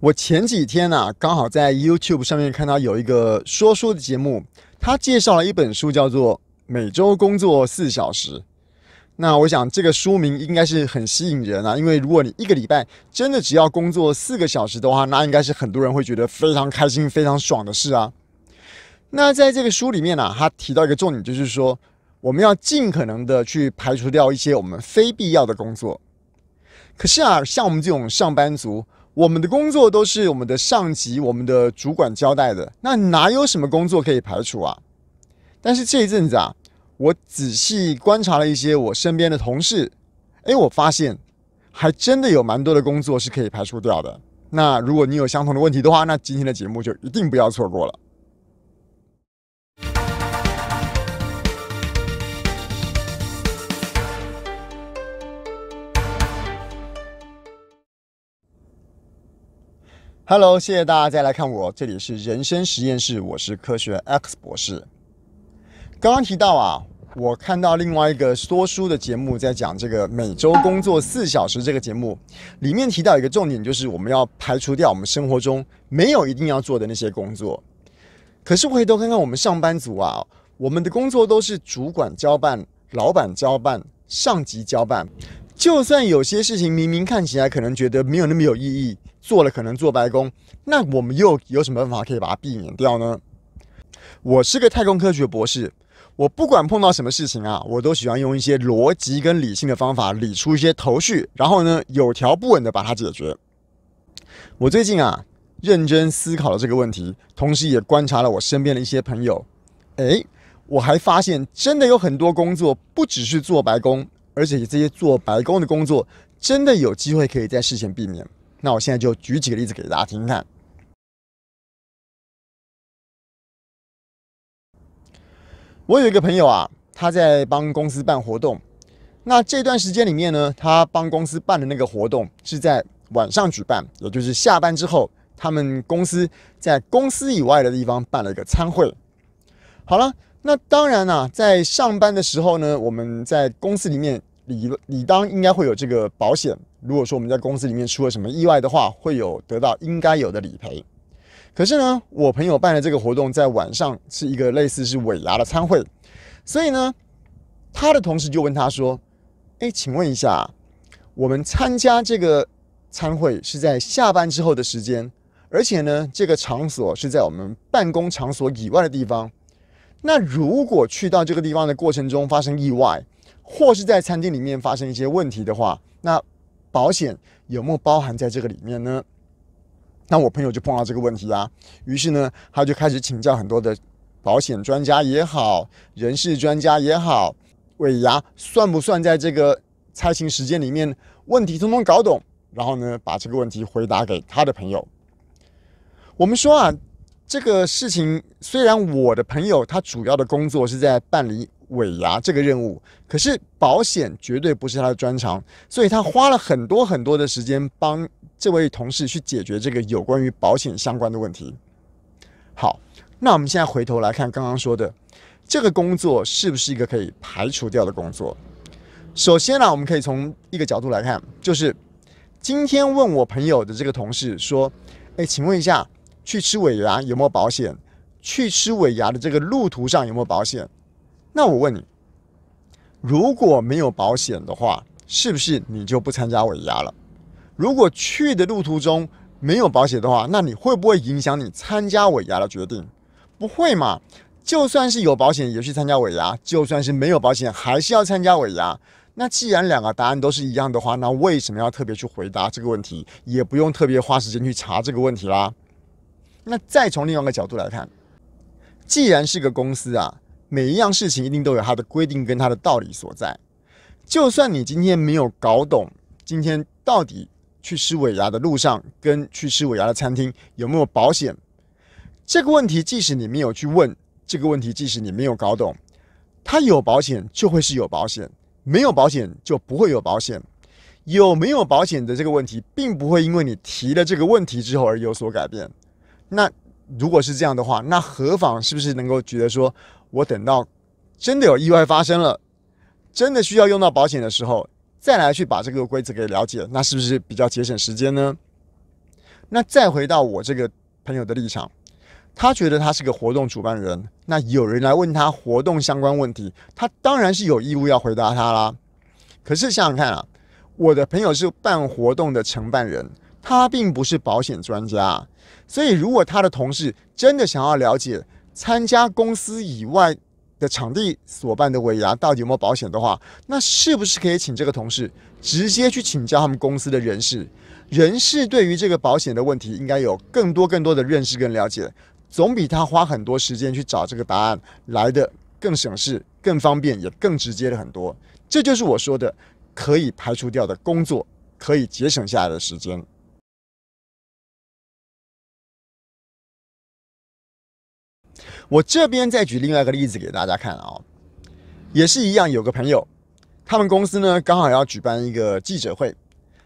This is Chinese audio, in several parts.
我前几天呢，刚好在 YouTube 上面看到有一个说书的节目，他介绍了一本书，叫做《每周工作四小时》。那我想这个书名应该是很吸引人啊，因为如果你一个礼拜真的只要工作四个小时的话，那应该是很多人会觉得非常开心、非常爽的事啊。那在这个书里面呢，他提到一个重点，就是说我们要尽可能的去排除掉一些我们非必要的工作。可是啊，像我们这种上班族。我们的工作都是我们的上级、我们的主管交代的，那哪有什么工作可以排除啊？但是这一阵子啊，我仔细观察了一些我身边的同事，哎，我发现还真的有蛮多的工作是可以排除掉的。那如果你有相同的问题的话，那今天的节目就一定不要错过了。Hello，谢谢大家再来看我，这里是人生实验室，我是科学 X 博士。刚刚提到啊，我看到另外一个说书的节目在讲这个每周工作四小时这个节目，里面提到一个重点，就是我们要排除掉我们生活中没有一定要做的那些工作。可是回头看看我们上班族啊，我们的工作都是主管交办、老板交办、上级交办，就算有些事情明明看起来可能觉得没有那么有意义。做了可能做白宫，那我们又有什么办法可以把它避免掉呢？我是个太空科学博士，我不管碰到什么事情啊，我都喜欢用一些逻辑跟理性的方法理出一些头绪，然后呢有条不紊的把它解决。我最近啊认真思考了这个问题，同时也观察了我身边的一些朋友，诶，我还发现真的有很多工作不只是做白宫，而且这些做白宫的工作真的有机会可以在事前避免。那我现在就举几个例子给大家听听看。我有一个朋友啊，他在帮公司办活动。那这段时间里面呢，他帮公司办的那个活动是在晚上举办，也就是下班之后，他们公司在公司以外的地方办了一个餐会。好了，那当然呢，在上班的时候呢，我们在公司里面。理理当应该会有这个保险。如果说我们在公司里面出了什么意外的话，会有得到应该有的理赔。可是呢，我朋友办的这个活动在晚上是一个类似是尾牙的参会，所以呢，他的同事就问他说：“哎，请问一下，我们参加这个参会是在下班之后的时间，而且呢，这个场所是在我们办公场所以外的地方。那如果去到这个地方的过程中发生意外？”或是在餐厅里面发生一些问题的话，那保险有没有包含在这个里面呢？那我朋友就碰到这个问题啊，于是呢，他就开始请教很多的保险专家也好，人事专家也好，尾牙算不算在这个猜情时间里面？问题通通搞懂，然后呢，把这个问题回答给他的朋友。我们说啊，这个事情虽然我的朋友他主要的工作是在办理。尾牙这个任务，可是保险绝对不是他的专长，所以他花了很多很多的时间帮这位同事去解决这个有关于保险相关的问题。好，那我们现在回头来看刚刚说的这个工作是不是一个可以排除掉的工作？首先呢，我们可以从一个角度来看，就是今天问我朋友的这个同事说：“哎，请问一下，去吃尾牙有没有保险？去吃尾牙的这个路途上有没有保险？”那我问你，如果没有保险的话，是不是你就不参加尾牙了？如果去的路途中没有保险的话，那你会不会影响你参加尾牙的决定？不会嘛？就算是有保险也去参加尾牙，就算是没有保险还是要参加尾牙。那既然两个答案都是一样的话，那为什么要特别去回答这个问题？也不用特别花时间去查这个问题啦。那再从另外一个角度来看，既然是个公司啊。每一样事情一定都有它的规定跟它的道理所在。就算你今天没有搞懂，今天到底去吃尾牙的路上跟去吃尾牙的餐厅有没有保险，这个问题，即使你没有去问，这个问题，即使你没有搞懂，它有保险就会是有保险，没有保险就不会有保险。有没有保险的这个问题，并不会因为你提了这个问题之后而有所改变。那如果是这样的话，那何妨是不是能够觉得说？我等到真的有意外发生了，真的需要用到保险的时候，再来去把这个规则给了解，那是不是比较节省时间呢？那再回到我这个朋友的立场，他觉得他是个活动主办人，那有人来问他活动相关问题，他当然是有义务要回答他啦。可是想想看啊，我的朋友是办活动的承办人，他并不是保险专家，所以如果他的同事真的想要了解，参加公司以外的场地所办的尾牙，到底有没有保险的话，那是不是可以请这个同事直接去请教他们公司的人事？人事对于这个保险的问题，应该有更多更多的认识跟了解，总比他花很多时间去找这个答案来的更省事、更方便，也更直接的很多。这就是我说的可以排除掉的工作，可以节省下来的时间。我这边再举另外一个例子给大家看啊，也是一样，有个朋友，他们公司呢刚好要举办一个记者会，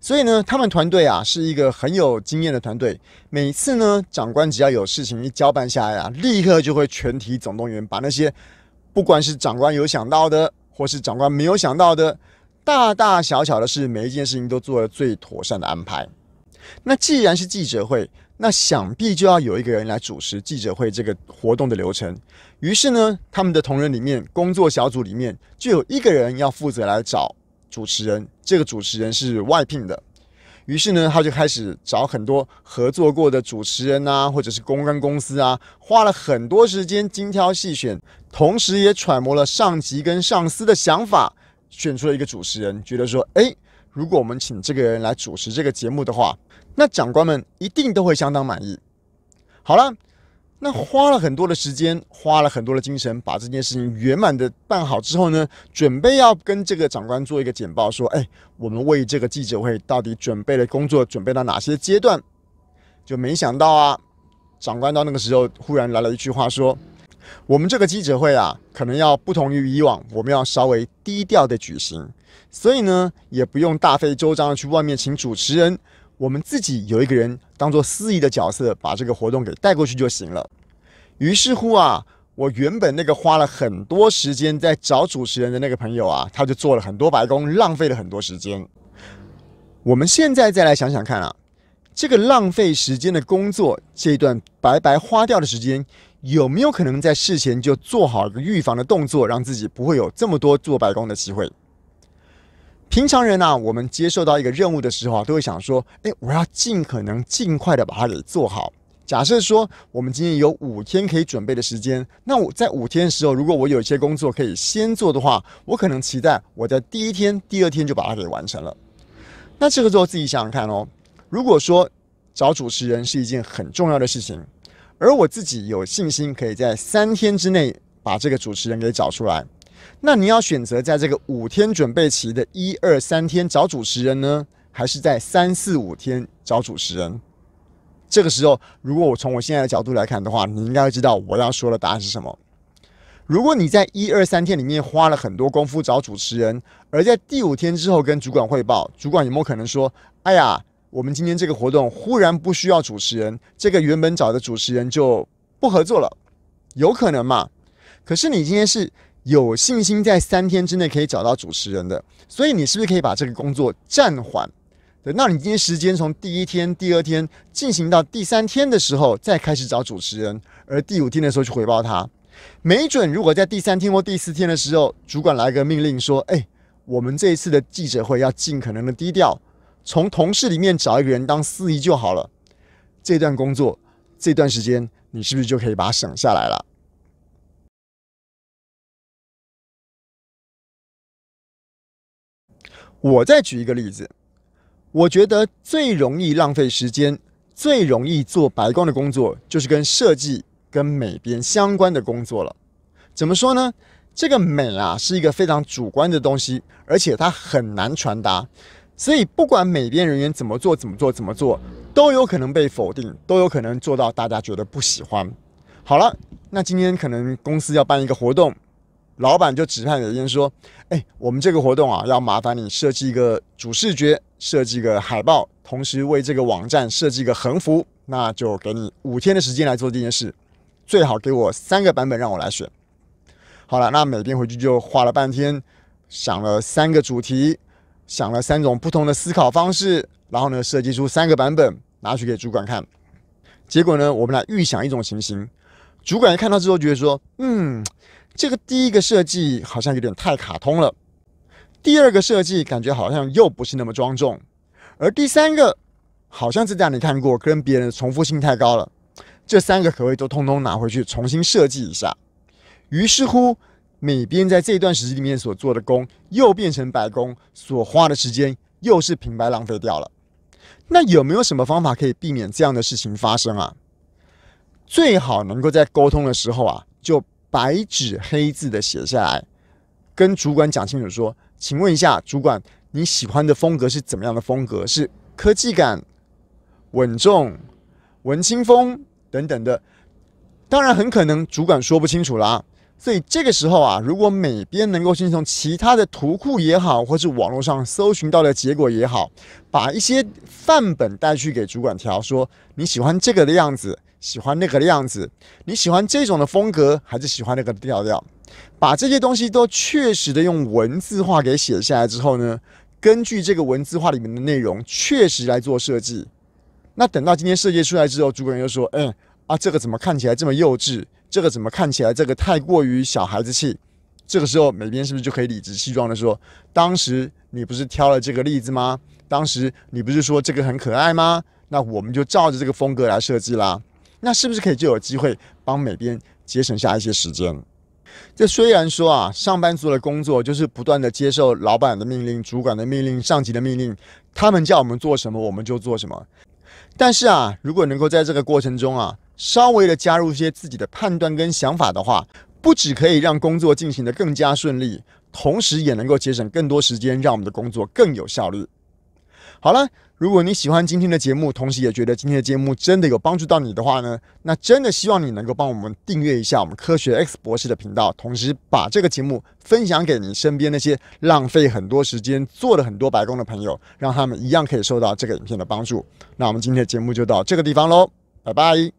所以呢，他们团队啊是一个很有经验的团队，每次呢，长官只要有事情一交办下来啊，立刻就会全体总动员，把那些不管是长官有想到的，或是长官没有想到的，大大小小的事，每一件事情都做了最妥善的安排。那既然是记者会，那想必就要有一个人来主持记者会这个活动的流程。于是呢，他们的同仁里面，工作小组里面就有一个人要负责来找主持人。这个主持人是外聘的。于是呢，他就开始找很多合作过的主持人啊，或者是公关公司啊，花了很多时间精挑细选，同时也揣摩了上级跟上司的想法，选出了一个主持人。觉得说，哎，如果我们请这个人来主持这个节目的话。那长官们一定都会相当满意。好了，那花了很多的时间，花了很多的精神，把这件事情圆满的办好之后呢，准备要跟这个长官做一个简报，说：“哎，我们为这个记者会到底准备了工作准备到哪些阶段？”就没想到啊，长官到那个时候忽然来了一句话说：“我们这个记者会啊，可能要不同于以往，我们要稍微低调的举行，所以呢，也不用大费周章的去外面请主持人。”我们自己有一个人当做司仪的角色，把这个活动给带过去就行了。于是乎啊，我原本那个花了很多时间在找主持人的那个朋友啊，他就做了很多白工，浪费了很多时间。我们现在再来想想看啊，这个浪费时间的工作，这一段白白花掉的时间，有没有可能在事前就做好一个预防的动作，让自己不会有这么多做白工的机会？平常人呢，我们接受到一个任务的时候啊，都会想说，哎，我要尽可能尽快的把它给做好。假设说我们今天有五天可以准备的时间，那我在五天的时候，如果我有一些工作可以先做的话，我可能期待我在第一天、第二天就把它给完成了。那这个时候自己想想看哦，如果说找主持人是一件很重要的事情，而我自己有信心可以在三天之内把这个主持人给找出来。那你要选择在这个五天准备期的一二三天找主持人呢，还是在三四五天找主持人？这个时候，如果我从我现在的角度来看的话，你应该会知道我要说的答案是什么。如果你在一二三天里面花了很多功夫找主持人，而在第五天之后跟主管汇报，主管有没有可能说：“哎呀，我们今天这个活动忽然不需要主持人，这个原本找的主持人就不合作了？”有可能嘛？可是你今天是。有信心在三天之内可以找到主持人的，所以你是不是可以把这个工作暂缓？对，那你今天时间从第一天、第二天进行到第三天的时候再开始找主持人，而第五天的时候去回报他。没准如果在第三天或第四天的时候，主管来个命令说：“哎，我们这一次的记者会要尽可能的低调，从同事里面找一个人当司仪就好了。”这段工作这段时间你是不是就可以把它省下来了？我再举一个例子，我觉得最容易浪费时间、最容易做白光的工作，就是跟设计、跟美编相关的工作了。怎么说呢？这个美啊，是一个非常主观的东西，而且它很难传达。所以，不管美编人员怎么做、怎么做、怎么做，都有可能被否定，都有可能做到大家觉得不喜欢。好了，那今天可能公司要办一个活动。老板就指派一个说：“哎，我们这个活动啊，要麻烦你设计一个主视觉，设计一个海报，同时为这个网站设计一个横幅。那就给你五天的时间来做这件事，最好给我三个版本让我来选。”好了，那每天回去就花了半天，想了三个主题，想了三种不同的思考方式，然后呢，设计出三个版本拿去给主管看。结果呢，我们来预想一种情形，主管看到之后觉得说：“嗯。”这个第一个设计好像有点太卡通了，第二个设计感觉好像又不是那么庄重，而第三个好像这家你看过，跟别人的重复性太高了，这三个可谓都通通拿回去重新设计一下。于是乎，美编在这段时间里面所做的工，又变成白工，所花的时间又是平白浪费掉了。那有没有什么方法可以避免这样的事情发生啊？最好能够在沟通的时候啊，就。白纸黑字的写下来，跟主管讲清楚说：“请问一下，主管你喜欢的风格是怎么样的风格？是科技感、稳重、文青风等等的。当然，很可能主管说不清楚啦。所以这个时候啊，如果美编能够先从其他的图库也好，或是网络上搜寻到的结果也好，把一些范本带去给主管调，说你喜欢这个的样子。”喜欢那个的样子，你喜欢这种的风格，还是喜欢那个调调？把这些东西都确实的用文字化给写下来之后呢，根据这个文字化里面的内容确实来做设计。那等到今天设计出来之后，主管又说：“嗯啊，这个怎么看起来这么幼稚？这个怎么看起来这个太过于小孩子气？”这个时候，美编是不是就可以理直气壮的说：“当时你不是挑了这个例子吗？当时你不是说这个很可爱吗？那我们就照着这个风格来设计啦。”那是不是可以就有机会帮每边节省下一些时间？这虽然说啊，上班族的工作就是不断的接受老板的命令、主管的命令、上级的命令，他们叫我们做什么我们就做什么。但是啊，如果能够在这个过程中啊，稍微的加入一些自己的判断跟想法的话，不只可以让工作进行的更加顺利，同时也能够节省更多时间，让我们的工作更有效率。好了，如果你喜欢今天的节目，同时也觉得今天的节目真的有帮助到你的话呢，那真的希望你能够帮我们订阅一下我们科学 X 博士的频道，同时把这个节目分享给你身边那些浪费很多时间做了很多白工的朋友，让他们一样可以受到这个影片的帮助。那我们今天的节目就到这个地方喽，拜拜。